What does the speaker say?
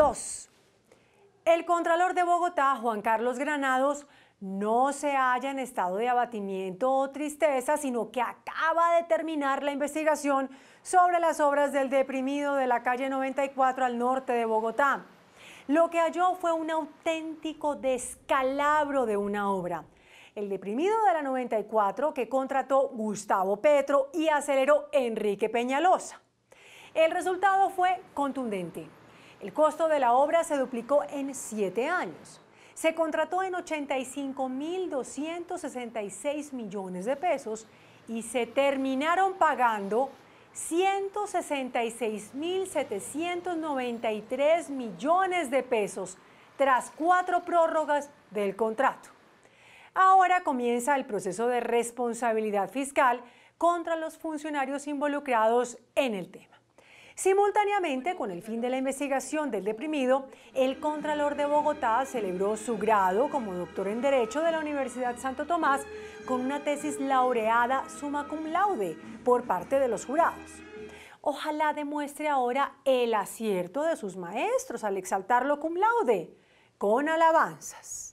2. el Contralor de Bogotá, Juan Carlos Granados, no se halla en estado de abatimiento o tristeza, sino que acaba de terminar la investigación sobre las obras del deprimido de la calle 94 al norte de Bogotá. Lo que halló fue un auténtico descalabro de una obra. El deprimido de la 94 que contrató Gustavo Petro y aceleró Enrique Peñalosa. El resultado fue contundente. El costo de la obra se duplicó en siete años. Se contrató en 85.266 millones de pesos y se terminaron pagando 166.793 millones de pesos tras cuatro prórrogas del contrato. Ahora comienza el proceso de responsabilidad fiscal contra los funcionarios involucrados en el tema. Simultáneamente, con el fin de la investigación del deprimido, el Contralor de Bogotá celebró su grado como doctor en Derecho de la Universidad Santo Tomás con una tesis laureada summa cum laude por parte de los jurados. Ojalá demuestre ahora el acierto de sus maestros al exaltarlo cum laude, con alabanzas.